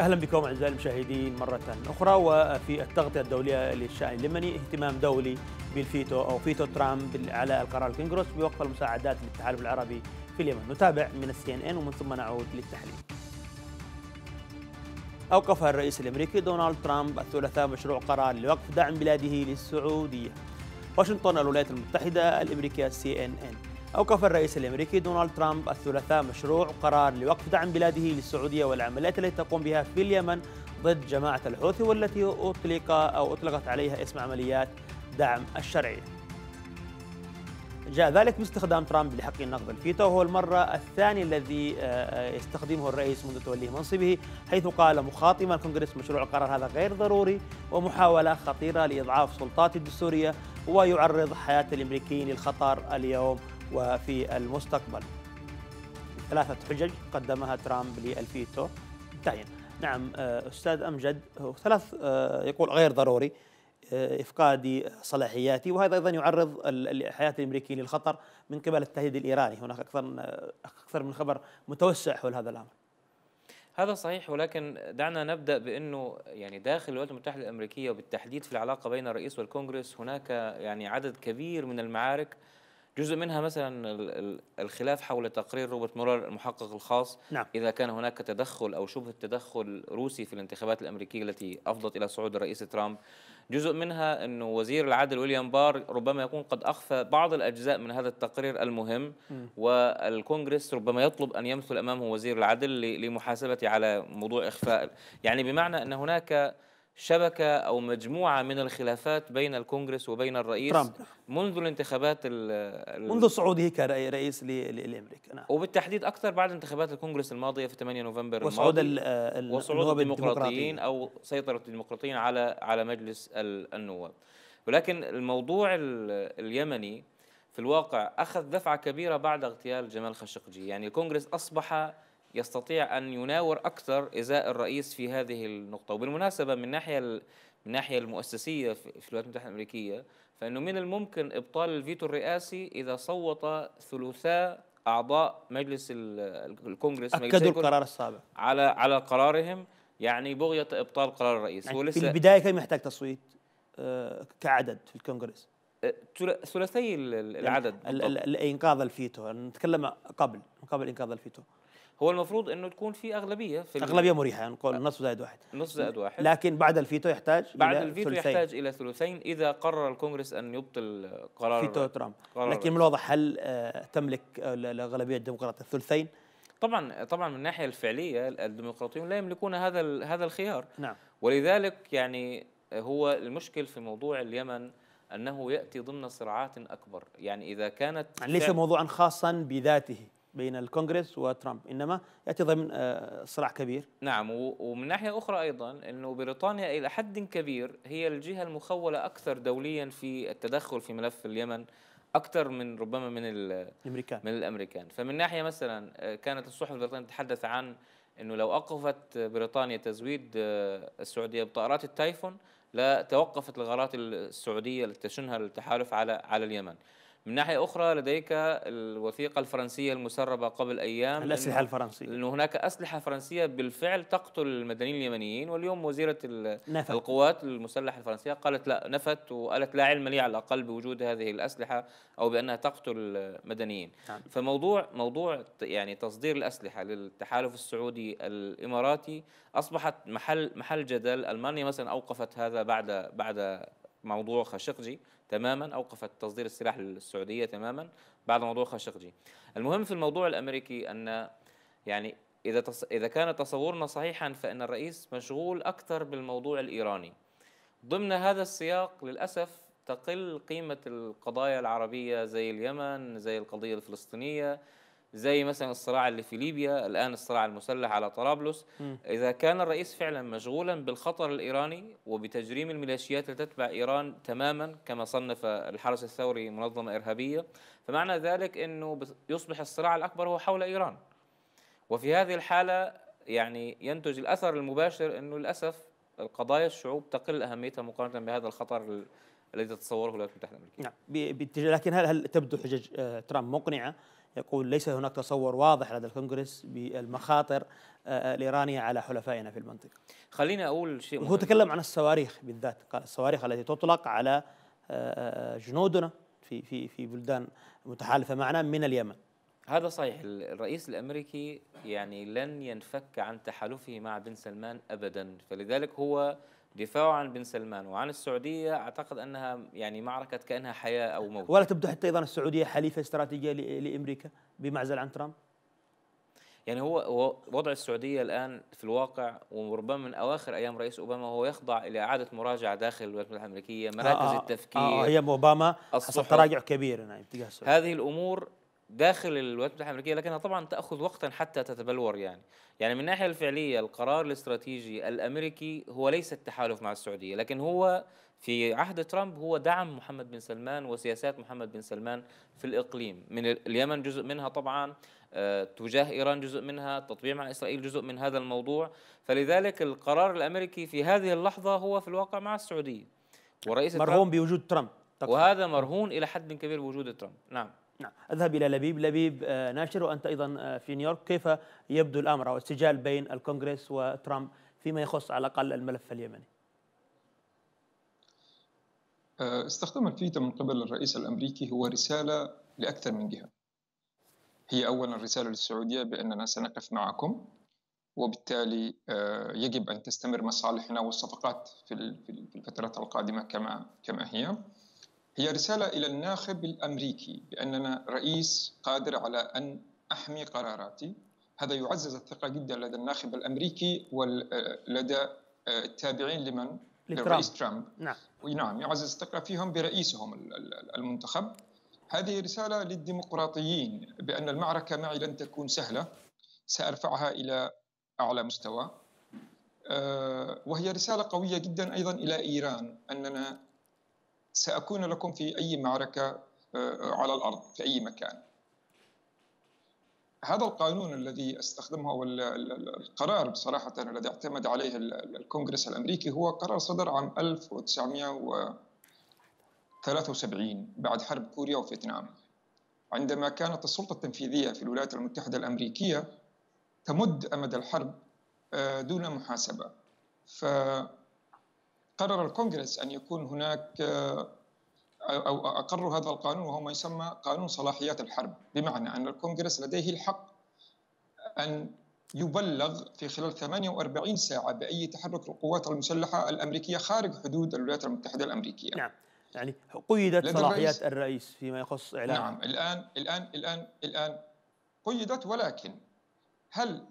اهلا بكم اعزائي المشاهدين مره اخرى وفي التغطيه الدوليه للشان اليمني اهتمام دولي بالفيتو او فيتو ترامب على القرار الكونغرس بوقف المساعدات للتحالف العربي في اليمن نتابع من السي ان ان ومن ثم نعود للتحليل أوقف الرئيس الأمريكي دونالد ترامب الثلاثاء مشروع قرار لوقف دعم بلاده للسعودية واشنطن الولايات المتحدة الأمريكية سي ان ان أوقف الرئيس الأمريكي دونالد ترامب الثلاثاء مشروع قرار لوقف دعم بلاده للسعودية والعمليات التي تقوم بها في اليمن ضد جماعة الحوثي والتي أطلق أو أطلقت عليها اسم عمليات دعم الشرعي جاء ذلك باستخدام ترامب لحق النقد الفيتو وهو المرة الثانية الذي آه، يستخدمه الرئيس منذ توليه منصبه حيث قال مخاطما الكونغرس مشروع القرار هذا غير ضروري ومحاولة خطيرة لإضعاف سلطات الدستورية ويعرض حياة الأمريكيين للخطر اليوم وفي المستقبل ثلاثة حجج قدمها ترامب للفيتو تعين نعم آه، أستاذ أمجد ثلاث آه، يقول غير ضروري آه، إفقاد صلاحياتي وهذا أيضا يعرض حياة الأمريكيين للخطر من قبل التهديد الإيراني هناك أكثر أكثر من خبر متوسع حول هذا الأمر هذا صحيح ولكن دعنا نبدا بانه يعني داخل الولايات المتحده الامريكيه وبالتحديد في العلاقه بين الرئيس والكونغرس هناك يعني عدد كبير من المعارك جزء منها مثلا الخلاف حول تقرير روبرت مولر المحقق الخاص نعم. إذا كان هناك تدخل أو شبهة تدخل روسي في الانتخابات الأمريكية التي أفضت إلى صعود الرئيس ترامب جزء منها أنه وزير العدل ويليام بار ربما يكون قد أخفى بعض الأجزاء من هذا التقرير المهم م. والكونغرس ربما يطلب أن يمثل أمامه وزير العدل لمحاسبته على موضوع إخفاء يعني بمعنى أن هناك شبكة أو مجموعة من الخلافات بين الكونغرس وبين الرئيس ترامب. منذ الانتخابات الـ منذ صعوده كرئيس لأمريكا نعم. وبالتحديد أكثر بعد انتخابات الكونغرس الماضية في 8 نوفمبر وصعود الماضي وصعود الديمقراطيين أو سيطرة الديمقراطيين على على مجلس النواب ولكن الموضوع اليمني في الواقع أخذ دفعة كبيرة بعد اغتيال جمال خشقجي يعني الكونغرس أصبح يستطيع أن يناور أكثر إزاء الرئيس في هذه النقطة وبالمناسبة من ناحية من ناحية المؤسسية في الولايات المتحدة الأمريكية فإنه من الممكن إبطال الفيتو الرئاسي إذا صوت ثلثاء أعضاء مجلس الكونغرس أكدوا القرار السابق على على قرارهم يعني بغية إبطال قرار الرئيس يعني في البداية كان محتاج تصويت آه، كعدد في الكونغرس آه، ثلاثي العدد يعني الانقاذ الفيتو يعني نتكلم قبل قبل انقاذ الفيتو هو المفروض انه تكون في اغلبيه في اغلبيه مريحه يعني نقول يعني نصف زائد واحد نصف زائد واحد لكن بعد الفيتو يحتاج بعد إلى الفيتو ثلثين. يحتاج الى ثلثين اذا قرر الكونغرس ان يبطل قرار فيتو ترامب قرار لكن من الواضح هل آه، تملك الاغلبيه آه، الديمقراطيه الثلثين؟ طبعا طبعا من الناحيه الفعليه الديمقراطيون لا يملكون هذا هذا الخيار نعم ولذلك يعني هو المشكل في موضوع اليمن انه ياتي ضمن صراعات اكبر يعني اذا كانت يعني ليس موضوعا خاصا بذاته بين الكونغرس وترامب انما ياتي ضمن آه، صراع كبير نعم ومن ناحيه اخرى ايضا انه بريطانيا الى حد كبير هي الجهه المخوله اكثر دوليا في التدخل في ملف اليمن اكثر من ربما من الامريكان من الامريكان فمن ناحيه مثلا آه، كانت الصحف البريطانيه تتحدث عن انه لو اوقفت بريطانيا تزويد آه، السعوديه بطائرات التايفون لتوقفت الغارات السعوديه التي تشنها التحالف على على اليمن من ناحية أخرى لديك الوثيقة الفرنسية المسربة قبل أيام الأسلحة الفرنسية أنه هناك أسلحة فرنسية بالفعل تقتل المدنيين اليمنيين واليوم وزيرة نفت. القوات المسلحة الفرنسية قالت لا نفت وقالت لا علم لي على الأقل بوجود هذه الأسلحة أو بأنها تقتل مدنيين نعم. فموضوع موضوع يعني تصدير الأسلحة للتحالف السعودي الإماراتي أصبحت محل محل جدل ألمانيا مثلا أوقفت هذا بعد بعد موضوع خاشقجي تماما أوقفت تصدير السلاح للسعودية تماما بعد موضوع خاشقجي المهم في الموضوع الأمريكي أن يعني إذا, تص... إذا كان تصورنا صحيحا فإن الرئيس مشغول أكثر بالموضوع الإيراني ضمن هذا السياق للأسف تقل قيمة القضايا العربية زي اليمن زي القضية الفلسطينية زي مثلا الصراع اللي في ليبيا الآن الصراع المسلح على طرابلس م. إذا كان الرئيس فعلا مشغولا بالخطر الإيراني وبتجريم الميليشيات لتتبع إيران تماما كما صنف الحرس الثوري منظمة إرهابية فمعنى ذلك أنه يصبح الصراع الأكبر هو حول إيران وفي هذه الحالة يعني ينتج الأثر المباشر أنه للأسف القضايا الشعوب تقل أهميتها مقارنة بهذا الخطر الذي تتصوره الولايات المتحدة الأمريكية نعم لكن هل هل تبدو حجج آه، ترامب مقنعة يقول ليس هناك تصور واضح لدى الكونغرس بالمخاطر آه، آه، الإيرانية على حلفائنا في المنطقة خليني أقول شيء هو تكلم عن الصواريخ بالذات قال الصواريخ التي تطلق على آه، جنودنا في في في بلدان متحالفة معنا من اليمن هذا صحيح الرئيس الامريكي يعني لن ينفك عن تحالفه مع بن سلمان ابدا فلذلك هو دفاعه عن بن سلمان وعن السعوديه اعتقد انها يعني معركه كانها حياه او موت ولا تبدو حتى ايضا السعوديه حليفه استراتيجيه لامريكا بمعزل عن ترامب يعني هو وضع السعوديه الان في الواقع وربما من اواخر ايام رئيس اوباما هو يخضع الى اعاده مراجعه داخل الولايات المتحده الامريكيه آه، آه، مراكز آه التفكير آه هي اوباما حصل تراجع كبير نعم هذه الامور داخل الولايات المتحده الامريكيه لكنها طبعا تاخذ وقتا حتى تتبلور يعني يعني من الناحيه الفعليه القرار الاستراتيجي الامريكي هو ليس التحالف مع السعوديه لكن هو في عهد ترامب هو دعم محمد بن سلمان وسياسات محمد بن سلمان في الاقليم من اليمن جزء منها طبعا آه، تجاه ايران جزء منها التطبيع مع اسرائيل جزء من هذا الموضوع فلذلك القرار الامريكي في هذه اللحظه هو في الواقع مع السعوديه ورئيس مرهون بوجود ترامب وهذا مرهون الى حد كبير بوجود ترامب نعم نعم أذهب إلى لبيب لبيب آه، ناشر وأنت أيضا آه، في نيويورك كيف يبدو الأمر أو السجال بين الكونغرس وترامب فيما يخص على الأقل الملف اليمني آه، استخدام الفيتو من قبل الرئيس الأمريكي هو رسالة لأكثر من جهة هي أولا رسالة للسعودية بأننا سنقف معكم وبالتالي يجب أن تستمر مصالحنا والصفقات في الفترات القادمة كما كما هي هي رسالة إلى الناخب الأمريكي بأننا رئيس قادر على أن أحمي قراراتي هذا يعزز الثقة جدا لدى الناخب الأمريكي ولدى آه، آه، التابعين لمن؟ لترامب. للرئيس ترامب نعم نعم يعزز الثقة فيهم برئيسهم المنتخب هذه رسالة للديمقراطيين بأن المعركة معي لن تكون سهلة سأرفعها إلى أعلى مستوى آه، وهي رسالة قوية جدا أيضا إلى إيران أننا سأكون لكم في أي معركة آه، آه، على الأرض في أي مكان هذا القانون الذي استخدمه والقرار بصراحة الذي اعتمد عليه الكونغرس الأمريكي هو قرار صدر عام 1973 بعد حرب كوريا وفيتنام عندما كانت السلطة التنفيذية في الولايات المتحدة الأمريكية تمد أمد الحرب آه، دون محاسبة قرر الكونغرس أن يكون هناك آه، أو أقروا هذا القانون وهو ما يسمى قانون صلاحيات الحرب بمعنى أن الكونغرس لديه الحق أن يبلغ في خلال 48 ساعة بأي تحرك القوات المسلحة الأمريكية خارج حدود الولايات المتحدة الأمريكية نعم يعني قيدت صلاحيات الرئيس فيما يخص إعلام نعم الآن الآن الآن الآن قيدت ولكن هل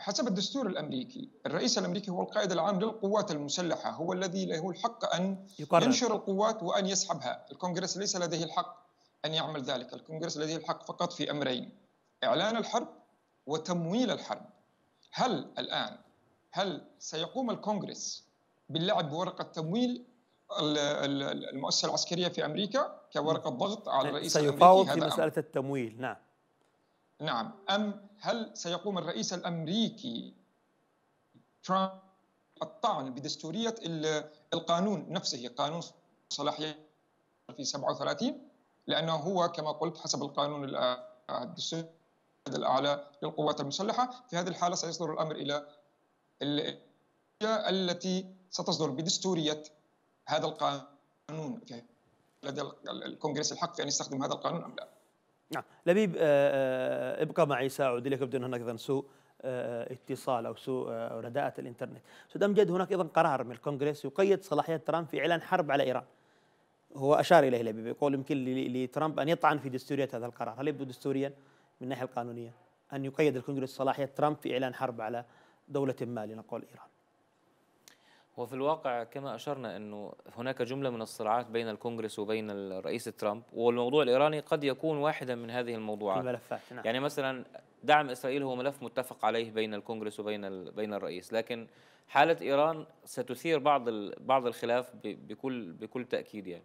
حسب الدستور الامريكي الرئيس الامريكي هو القائد العام للقوات المسلحه هو الذي له الحق ان يقرر. ينشر القوات وان يسحبها الكونغرس ليس لديه الحق ان يعمل ذلك الكونغرس لديه الحق فقط في امرين اعلان الحرب وتمويل الحرب هل الان هل سيقوم الكونغرس باللعب بورقه تمويل المؤسسه العسكريه في امريكا كورقه ضغط على الرئيس سيفاوض في مساله التمويل نعم نعم أم هل سيقوم الرئيس الأمريكي ترامب الطعن بدستورية القانون نفسه قانون صلاحية في 37 لأنه هو كما قلت حسب القانون الدستوري الأعلى للقوات المسلحة في هذه الحالة سيصدر الأمر إلى التي ستصدر بدستورية هذا القانون لدى الكونغرس الحق في أن يستخدم هذا القانون أم لا نعم لبيب آه، آه، ابقى معي ساعود اليك بدون هناك ايضا سوء آه، اتصال او سوء رداءة الانترنت. استاذ امجد هناك ايضا قرار من الكونغرس يقيد صلاحيه ترامب في اعلان حرب على ايران. هو اشار اليه لبيب يقول يمكن لترامب ان يطعن في دستوريه هذا القرار، هل يبدو دستوريا من الناحيه القانونيه ان يقيد الكونغرس صلاحيه ترامب في اعلان حرب على دوله ما لنقول ايران؟ وفي الواقع كما أشرنا أنه هناك جملة من الصراعات بين الكونغرس وبين الرئيس ترامب والموضوع الإيراني قد يكون واحدا من هذه الموضوعات الملفات نعم. يعني مثلا دعم إسرائيل هو ملف متفق عليه بين الكونغرس وبين بين الرئيس لكن حالة إيران ستثير بعض بعض الخلاف بكل بكل تأكيد يعني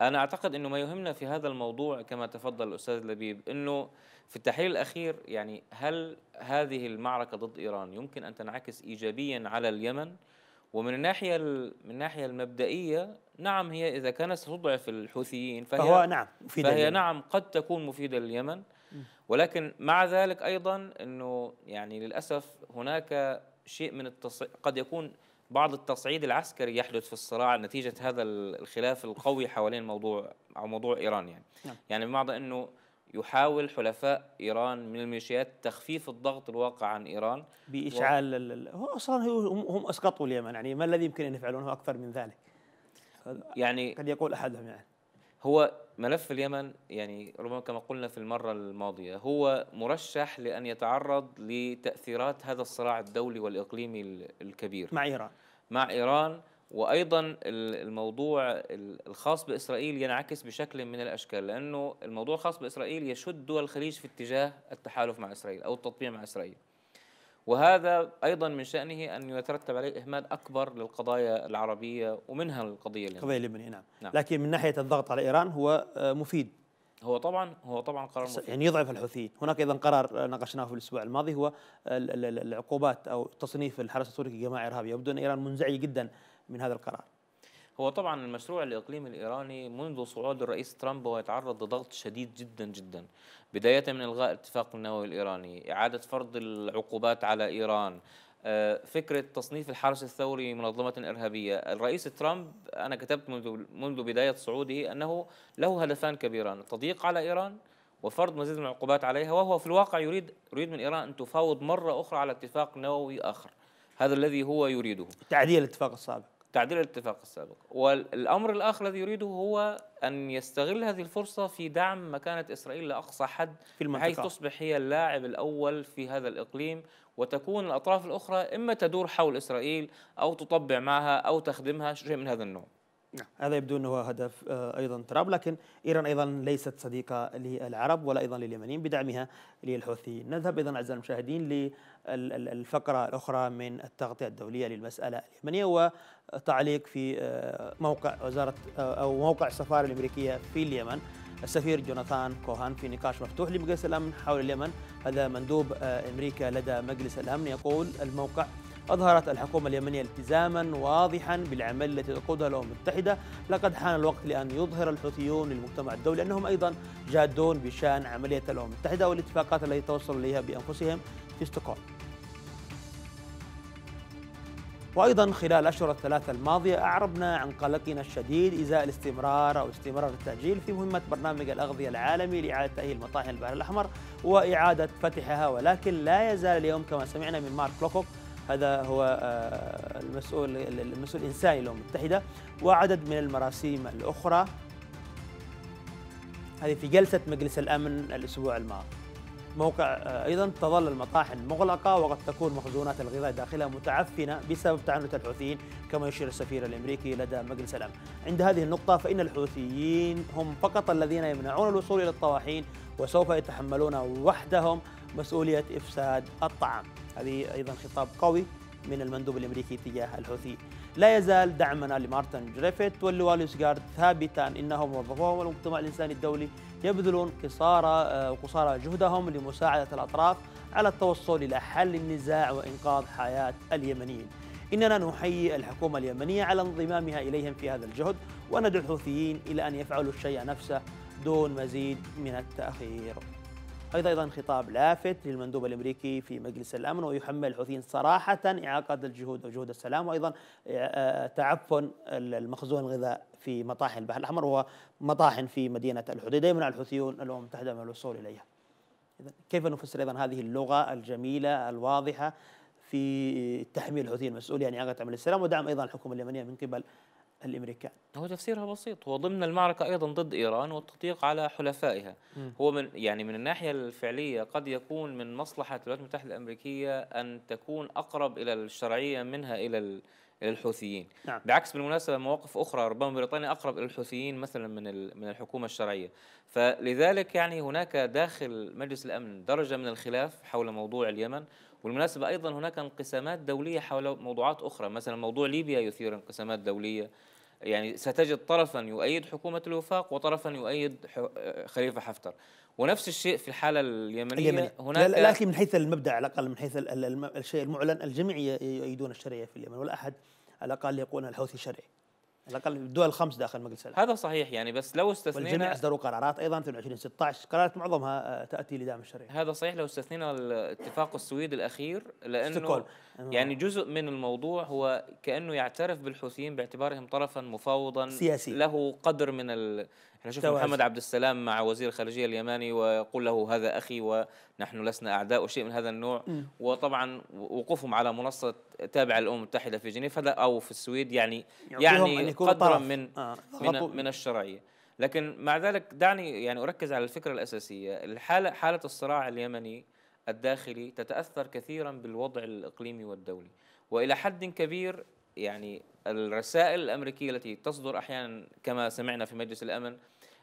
أنا أعتقد أنه ما يهمنا في هذا الموضوع كما تفضل الأستاذ لبيب أنه في التحليل الأخير يعني هل هذه المعركة ضد إيران يمكن أن تنعكس إيجابيا على اليمن؟ ومن الناحيه ال... من الناحيه المبدئيه نعم هي اذا كانت ستضعف الحوثيين فهي فهو نعم مفيدة فهي لليمن. نعم قد تكون مفيده لليمن ولكن مع ذلك ايضا انه يعني للاسف هناك شيء من التص... قد يكون بعض التصعيد العسكري يحدث في الصراع نتيجه هذا الخلاف القوي حوالين موضوع او موضوع ايران يعني نعم. يعني بمعنى انه يحاول حلفاء ايران من الميليشيات تخفيف الضغط الواقع عن ايران باشعال و... هو اصلا هم, هم اسقطوا اليمن يعني ما الذي يمكن ان يفعلونه اكثر من ذلك يعني قد يقول احدهم يعني هو ملف اليمن يعني ربما كما قلنا في المره الماضيه هو مرشح لان يتعرض لتاثيرات هذا الصراع الدولي والاقليمي الكبير مع ايران مع ايران وايضا الموضوع الخاص باسرائيل ينعكس بشكل من الاشكال لانه الموضوع الخاص باسرائيل يشد دول الخليج في اتجاه التحالف مع اسرائيل او التطبيع مع اسرائيل. وهذا ايضا من شانه ان يترتب عليه اهمال اكبر للقضايا العربيه ومنها القضيه اللبنانيه. القضيه اللبنانيه نعم. نعم. لكن من ناحيه الضغط على ايران هو آه، مفيد. هو طبعا هو طبعا قرار مفيد. يعني يضعف الحوثيين، هناك ايضا قرار آه، ناقشناه في الاسبوع الماضي هو العقوبات او تصنيف الحرس السوري كجماعه ارهابيه، يبدو ان ايران منزعجه جدا من هذا القرار هو طبعا المشروع الإقليمي الإيراني منذ صعود الرئيس ترامب ويتعرض لضغط شديد جدا جدا بداية من إلغاء الاتفاق النووي الإيراني إعادة فرض العقوبات على إيران آه، فكرة تصنيف الحرس الثوري منظمة إرهابية الرئيس ترامب أنا كتبت منذ, منذ بداية صعوده أنه له هدفان كبيران التضييق على إيران وفرض مزيد من العقوبات عليها وهو في الواقع يريد يريد من إيران أن تفاوض مرة أخرى على اتفاق نووي آخر هذا الذي هو يريده تعديل الاتفاق السابق تعديل الاتفاق السابق والأمر الآخر الذي يريده هو أن يستغل هذه الفرصة في دعم مكانة إسرائيل لأقصى حد في المنطقة. حيث تصبح هي اللاعب الأول في هذا الإقليم وتكون الأطراف الأخرى إما تدور حول إسرائيل أو تطبع معها أو تخدمها شيء من هذا النوع نعم. هذا يبدو انه هدف آه، ايضا تراب لكن ايران ايضا ليست صديقه للعرب ولا ايضا لليمنيين بدعمها للحوثيين. نذهب ايضا اعزائي المشاهدين للفقره الاخرى من التغطيه الدوليه للمساله اليمنيه وتعليق في آه، موقع وزاره آه، او موقع السفاره الامريكيه في اليمن. السفير جوناثان كوهان في نقاش مفتوح لمجلس الامن حول اليمن، هذا مندوب امريكا لدى مجلس الامن يقول الموقع أظهرت الحكومة اليمنية التزاما واضحا بالعمل التي تقودها الأمم المتحدة لقد حان الوقت لأن يظهر الحوثيون للمجتمع الدولي أنهم أيضا جادون بشأن عملية الأمم المتحدة والاتفاقات التي توصلوا إليها بأنفسهم في ستوكهولم وأيضا خلال الأشهر الثلاثة الماضية أعربنا عن قلقنا الشديد إزاء الاستمرار أو استمرار التأجيل في مهمة برنامج الأغذية العالمي لإعادة تأهيل مطاحن البحر الأحمر وإعادة فتحها ولكن لا يزال اليوم كما سمعنا من مارك لوكوك هذا هو آه، المسؤول المسؤول الانساني للامم المتحده وعدد من المراسيم الاخرى هذه في جلسه مجلس الامن الاسبوع الماضي موقع آه، ايضا تظل المطاحن مغلقه وقد تكون مخزونات الغذاء داخلها متعفنه بسبب تعنت الحوثيين كما يشير السفير الامريكي لدى مجلس الامن. عند هذه النقطه فان الحوثيين هم فقط الذين يمنعون الوصول الى الطواحين وسوف يتحملون وحدهم مسؤولية إفساد الطعام هذه أيضا خطاب قوي من المندوب الأمريكي تجاه الحوثي لا يزال دعمنا لمارتن جريفيت واللواء لوسغارد ثابتا انهم وظفوهم والمجتمع الانساني الدولي يبذلون قصارى آه، قصارى جهدهم لمساعده الاطراف على التوصل الى حل النزاع وانقاذ حياه اليمنيين. اننا نحيي الحكومه اليمنيه على انضمامها اليهم في هذا الجهد وندعو الحوثيين الى ان يفعلوا الشيء نفسه دون مزيد من التاخير. هذا أيضا خطاب لافت للمندوب الأمريكي في مجلس الأمن ويحمل الحوثيين صراحة إعاقة الجهود وجهود السلام وأيضا آه، تعفن المخزون الغذاء في مطاحن البحر الأحمر ومطاحن في مدينة الحدود يمنع الحوثيون الأمم المتحدة من الوصول إليها كيف نفسر أيضا هذه اللغة الجميلة الواضحة في تحميل الحوثيين المسؤولية عن إعاقة عمل السلام ودعم أيضا الحكومة اليمنية من قبل الامريكان هو تفسيرها بسيط هو ضمن المعركه ايضا ضد ايران والتضييق على حلفائها م. هو من يعني من الناحيه الفعليه قد يكون من مصلحه الولايات المتحده الامريكيه ان تكون اقرب الى الشرعيه منها الى الى الحوثيين نعم. بعكس بالمناسبه مواقف اخرى ربما بريطانيا اقرب الى الحوثيين مثلا من من الحكومه الشرعيه فلذلك يعني هناك داخل مجلس الامن درجه من الخلاف حول موضوع اليمن والمناسبة أيضا هناك انقسامات دولية حول موضوعات أخرى مثلا موضوع ليبيا يثير انقسامات دولية يعني ستجد طرفا يؤيد حكومة الوفاق وطرفا يؤيد خليفة حفتر ونفس الشيء في الحاله اليمنيه اليمني. هناك لا لكن من حيث المبدا على الاقل من حيث الشيء المعلن الجميع يؤيدون الشرعيه في اليمن ولا احد على الاقل يقول الحوثي شرعي على الاقل الدول الخمس داخل مجلس الامن هذا صحيح يعني بس لو استثنينا والجميع اصدروا قرارات ايضا في 2016 قرارات معظمها آه، تاتي لدعم الشرعيه هذا صحيح لو استثنينا الاتفاق السويد الاخير لانه آه. يعني جزء من الموضوع هو كانه يعترف بالحوثيين باعتبارهم طرفا مفاوضا سياسي له قدر من ال احنا شفنا محمد عبد السلام مع وزير الخارجيه اليماني ويقول له هذا اخي ونحن لسنا اعداء وشيء من هذا النوع م. وطبعا وقوفهم على منصه تابعه للامم المتحده في جنيف هذا او في السويد يعني يعني قدرا من آه. من, من الشرعيه لكن مع ذلك دعني يعني اركز على الفكره الاساسيه الحاله حاله الصراع اليمني الداخلي تتاثر كثيرا بالوضع الاقليمي والدولي والى حد كبير يعني الرسائل الامريكيه التي تصدر احيانا كما سمعنا في مجلس الامن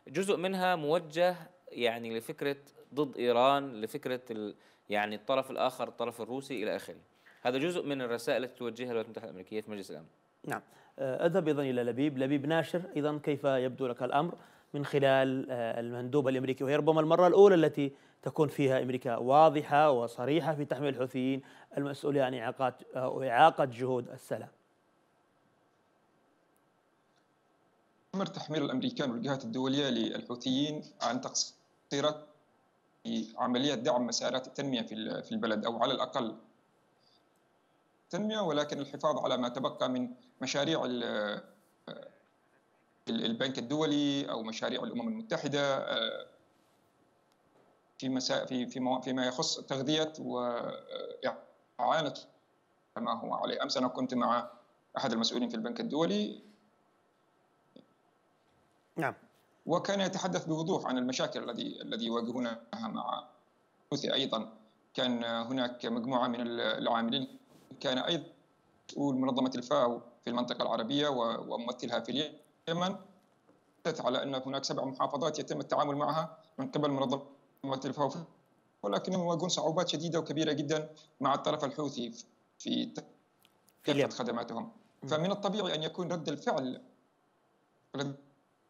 جزء منها موجه يعني لفكره ضد ايران لفكره يعني الطرف الاخر الطرف الروسي الى اخره هذا جزء من الرسائل التي توجهها الولايات المتحده الامريكيه في مجلس الامن نعم آه، اذهب ايضا الى لبيب لبيب ناشر ايضا كيف يبدو لك الامر من خلال آه، المندوب الأمريكي وهي ربما المره الاولى التي تكون فيها امريكا واضحه وصريحه في تحميل الحوثيين المسؤوليه عن آه، اعاقه جهود السلام استمر تحميل الامريكان والجهات الدوليه للحوثيين عن تقصيرات في عمليه دعم مسارات التنميه في في البلد او على الاقل تنميه ولكن الحفاظ على ما تبقى من مشاريع البنك الدولي او مشاريع الامم المتحده آه، في مسا في في فيما يخص تغذيه واعانه ما هو عليه امس انا كنت مع احد المسؤولين في البنك الدولي نعم وكان يتحدث بوضوح عن المشاكل الذي الذي يواجهونها مع الحوثي ايضا كان هناك مجموعه من العاملين كان ايضا مسؤول منظمه الفاو في المنطقه العربيه وممثلها في اليمن على ان هناك سبع محافظات يتم التعامل معها من قبل منظمه الفاو ولكنهم يواجهون صعوبات شديده وكبيره جدا مع الطرف الحوثي في كافه خدماتهم فمن الطبيعي ان يكون رد الفعل رد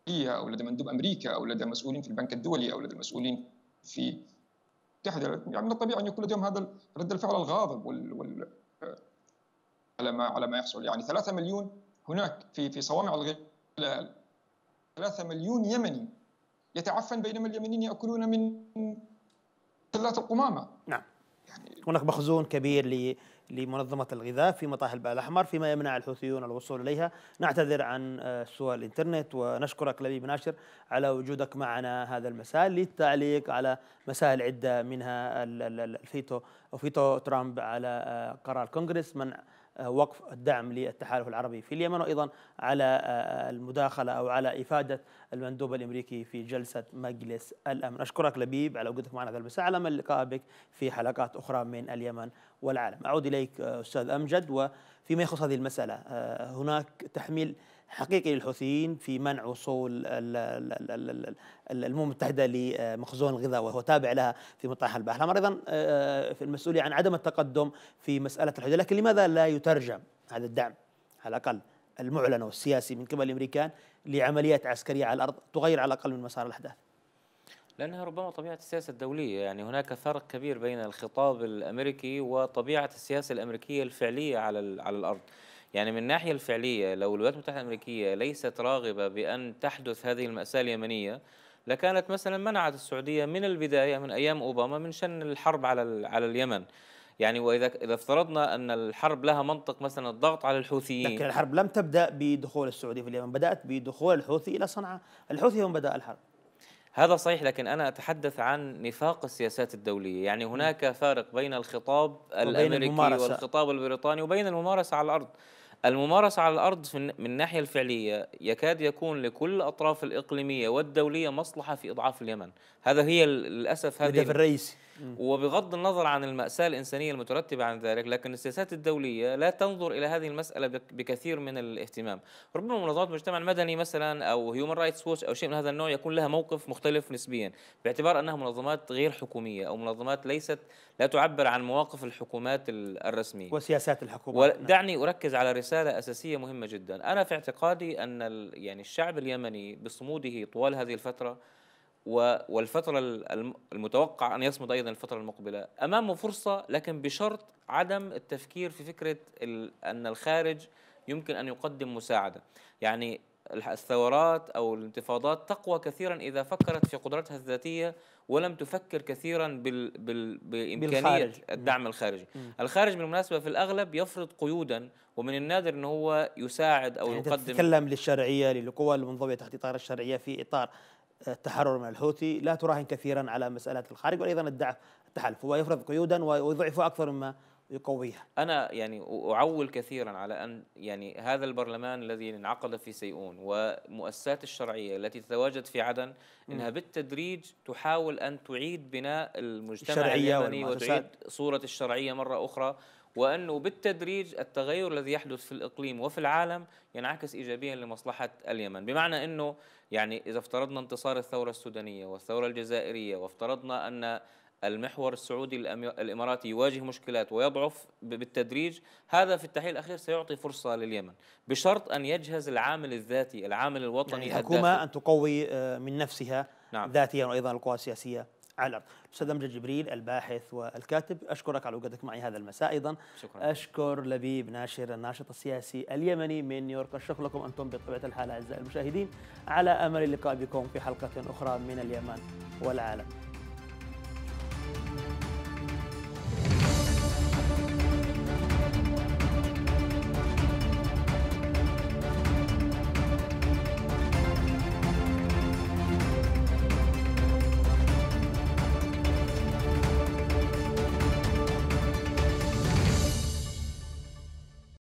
او لدى مندوب امريكا او لدى مسؤولين في البنك الدولي او لدى المسؤولين في المتحده يعني من الطبيعي ان يكون لديهم هذا رد الفعل الغاضب وال, وال... على ما على ما يحصل يعني 3 مليون هناك في في صوامع الغلال 3 مليون يمني يتعفن بينما اليمنيين ياكلون من سلات القمامه نعم يعني هناك مخزون كبير لمنظمة الغذاء في مطاح البحر الأحمر فيما يمنع الحوثيون الوصول إليها نعتذر عن آه، سوء الإنترنت ونشكرك لبيب ناشر على وجودك معنا هذا المساء للتعليق على مسائل عدة منها الفيتو أو فيتو ترامب على آه، قرار الكونغرس منع وقف الدعم للتحالف العربي في اليمن وايضا على آه، آه، المداخله او على افاده المندوب الامريكي في جلسه مجلس الامن اشكرك لبيب على وجودك معنا هذا المساء على اللقاء بك في حلقات اخرى من اليمن والعالم اعود اليك استاذ امجد وفيما يخص هذه المساله آه، هناك تحميل حقيقي للحوثيين في منع وصول الامم المتحده لمخزون الغذاء وهو تابع لها في مطاح البحر الاحمر ايضا آه، في المسؤوليه عن عدم التقدم في مساله الحدود لكن لماذا لا يترجم هذا الدعم على الاقل المعلن والسياسي من قبل الامريكان لعمليات عسكريه على الارض تغير على الاقل من مسار الاحداث لأنها ربما طبيعة السياسة الدولية يعني هناك فرق كبير بين الخطاب الأمريكي وطبيعة السياسة الأمريكية الفعلية على على الأرض يعني من الناحية الفعلية لو الولايات المتحدة الأمريكية ليست راغبة بأن تحدث هذه المأساة اليمنية لكانت مثلا منعت السعودية من البداية من أيام أوباما من شن الحرب على على اليمن يعني واذا اذا افترضنا ان الحرب لها منطق مثلا الضغط على الحوثيين لكن الحرب لم تبدا بدخول السعوديه في اليمن بدات بدخول الحوثي الى صنعاء الحوثي هم بدا الحرب هذا صحيح لكن انا اتحدث عن نفاق السياسات الدوليه يعني هناك فارق بين الخطاب الامريكي والخطاب البريطاني وبين الممارسه على الارض الممارسة على الأرض من الناحية الفعلية يكاد يكون لكل أطراف الإقليمية والدولية مصلحة في إضعاف اليمن هذا هي للأسف هذه الهدف الرئيسي وبغض النظر عن المأساة الإنسانية المترتبة عن ذلك لكن السياسات الدولية لا تنظر إلى هذه المسألة بكثير من الاهتمام ربما منظمات المجتمع المدني مثلا أو هيومن رايتس ووتش أو شيء من هذا النوع يكون لها موقف مختلف نسبيا باعتبار أنها منظمات غير حكومية أو منظمات ليست لا تعبر عن مواقف الحكومات الرسمية وسياسات الحكومة ودعني نعم. أركز على رسالة أساسية مهمة جدا أنا في اعتقادي أن يعني الشعب اليمني بصموده طوال هذه الفترة والفترة المتوقع أن يصمد أيضا الفترة المقبلة أمامه فرصة لكن بشرط عدم التفكير في فكرة أن الخارج يمكن أن يقدم مساعدة يعني الثورات أو الانتفاضات تقوى كثيرا إذا فكرت في قدرتها الذاتية ولم تفكر كثيرا بال بال بإمكانية بالخارج. الدعم الخارجي مم. الخارج بالمناسبة في الأغلب يفرض قيودا ومن النادر أنه هو يساعد أو يعني يقدم تتكلم للشرعية للقوى المنضوية تحت إطار الشرعية في إطار التحرر من الحوثي لا تراهن كثيرا على مسألة الخارج وأيضا الدعم التحالف هو يفرض قيودا ويضعفها أكثر مما يقويها أنا يعني أعول كثيرا على أن يعني هذا البرلمان الذي انعقد في سيئون ومؤسسات الشرعية التي تتواجد في عدن إنها بالتدريج تحاول أن تعيد بناء المجتمع اليمني وتعيد صورة الشرعية مرة أخرى وأنه بالتدريج التغير الذي يحدث في الإقليم وفي العالم ينعكس إيجابيا لمصلحة اليمن بمعنى أنه يعني إذا افترضنا انتصار الثورة السودانية والثورة الجزائرية وافترضنا أن المحور السعودي الاماراتي يواجه مشكلات ويضعف بالتدريج هذا في التحليل الاخير سيعطي فرصه لليمن بشرط ان يجهز العامل الذاتي العامل الوطني يعني الحكومه ان تقوي آه، من نفسها نعم. ذاتيا وايضا القوى السياسيه علم استاذ أمجد جبريل الباحث والكاتب أشكرك على وجودك معي هذا المساء أيضا شكرا أشكر لبيب ناشر الناشط السياسي اليمني من نيويورك الشكر لكم أنتم بطبيعة الحال أعزائي المشاهدين على أمل اللقاء بكم في حلقة أخرى من اليمن والعالم